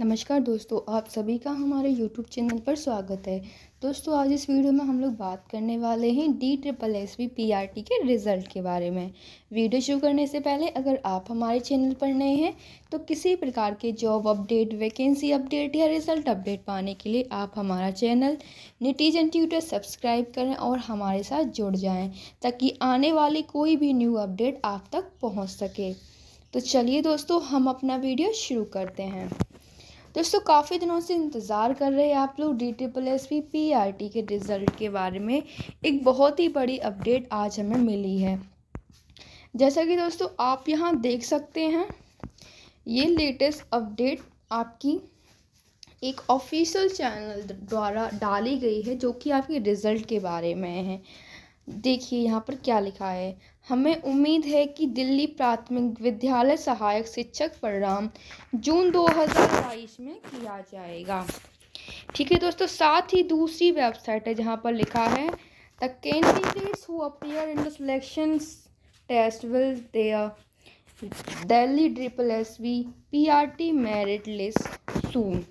नमस्कार दोस्तों आप सभी का हमारे YouTube चैनल पर स्वागत है दोस्तों आज इस वीडियो में हम लोग बात करने वाले हैं D triple S V P R T के रिज़ल्ट के बारे में वीडियो शुरू करने से पहले अगर आप हमारे चैनल पर नए हैं तो किसी प्रकार के जॉब अपडेट वैकेंसी अपडेट या रिज़ल्ट अपडेट पाने के लिए आप हमारा चैनल निटीजन ट्यूटर सब्सक्राइब करें और हमारे साथ जुड़ जाएँ ताकि आने वाली कोई भी न्यू अपडेट आप तक पहुँच सके तो चलिए दोस्तों हम अपना वीडियो शुरू करते हैं दोस्तों काफ़ी दिनों से इंतज़ार कर रहे हैं आप लोग D triple S P P R T के रिज़ल्ट के बारे में एक बहुत ही बड़ी अपडेट आज हमें मिली है जैसा कि दोस्तों आप यहाँ देख सकते हैं ये लेटेस्ट अपडेट आपकी एक ऑफिशियल चैनल द्वारा डाली गई है जो कि आपके रिज़ल्ट के बारे में है देखिए यहाँ पर क्या लिखा है हमें उम्मीद है कि दिल्ली प्राथमिक विद्यालय सहायक शिक्षक प्रोग्राम जून 2022 में किया जाएगा ठीक है दोस्तों साथ ही दूसरी वेबसाइट है जहाँ पर लिखा है the candidates who appear in the selection test will there Delhi triple S V P R T merit list soon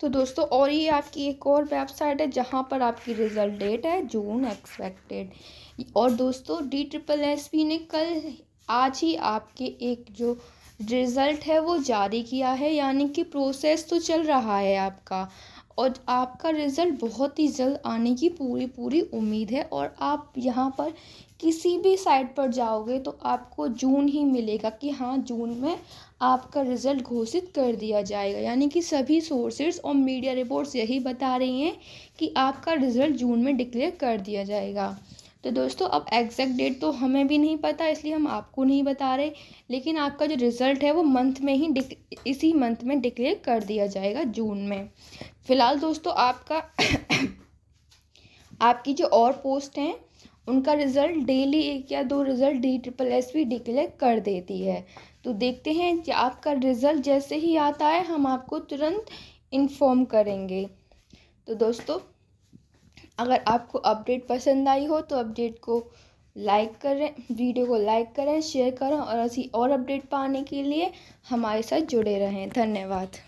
तो दोस्तों और ये आपकी एक और वेबसाइट है जहाँ पर आपकी रिज़ल्ट डेट है जून एक्सपेक्टेड और दोस्तों डी ट्रिपल एस पी ने कल आज ही आपके एक जो रिज़ल्ट है वो जारी किया है यानी कि प्रोसेस तो चल रहा है आपका और आपका रिज़ल्ट बहुत ही जल्द आने की पूरी पूरी उम्मीद है और आप यहाँ पर किसी भी साइट पर जाओगे तो आपको जून ही मिलेगा कि हाँ जून में आपका रिज़ल्ट घोषित कर दिया जाएगा यानी कि सभी सोर्सेज और मीडिया रिपोर्ट्स यही बता रही हैं कि आपका रिज़ल्ट जून में डिक्लेयर कर दिया जाएगा तो दोस्तों अब एग्जैक्ट डेट तो हमें भी नहीं पता इसलिए हम आपको नहीं बता रहे लेकिन आपका जो रिज़ल्ट है वो मंथ में ही इसी मंथ में डिक्लेयर कर दिया जाएगा जून में फ़िलहाल दोस्तों आपका आपकी जो और पोस्ट हैं उनका रिज़ल्ट डेली एक या दो रिज़ल्ट डी ट्रिपल एस भी डिक्लेयर कर देती है तो देखते हैं कि आपका रिज़ल्ट जैसे ही आता है हम आपको तुरंत इन्फॉर्म करेंगे तो दोस्तों अगर आपको अपडेट पसंद आई हो तो अपडेट को लाइक करें वीडियो को लाइक करें शेयर करें और ऐसी और अपडेट पाने के लिए हमारे साथ जुड़े रहें धन्यवाद